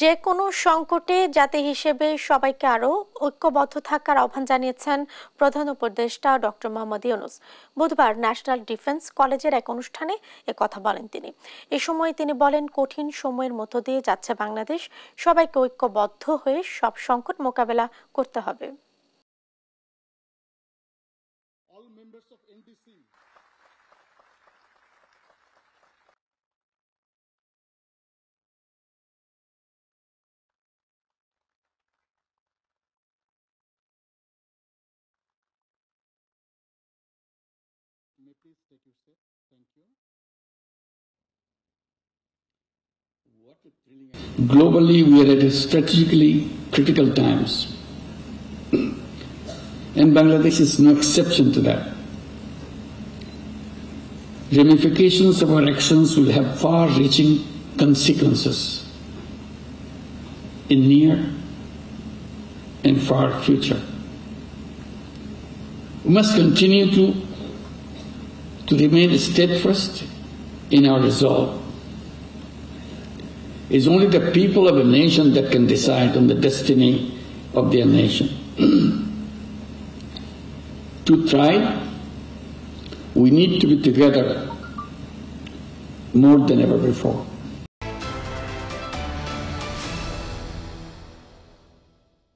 যে কোনো সংকটে জাতি হিসেবে সবাইকে আরও ঐক্যবদ্ধ থাকার আহ্বান জানিয়েছেন প্রধান উপদেষ্টা ডক্টর মোহাম্মদ ইউনুস বুধবার ন্যাশনাল ডিফেন্স কলেজের এক অনুষ্ঠানে এ কথা বলেন তিনি এ সময় তিনি বলেন কঠিন সময়ের মধ্য দিয়ে যাচ্ছে বাংলাদেশ সবাইকে ঐক্যবদ্ধ হয়ে সব সংকট মোকাবেলা করতে হবে you please Thank you. Globally, we are at a strategically critical times. And Bangladesh is no exception to that. Ramifications of our actions will have far reaching consequences in near and far future. We must continue to to remain steadfast in our resolve. It's only the people of a nation that can decide on the destiny of their nation. to try, we need to be together more than ever before.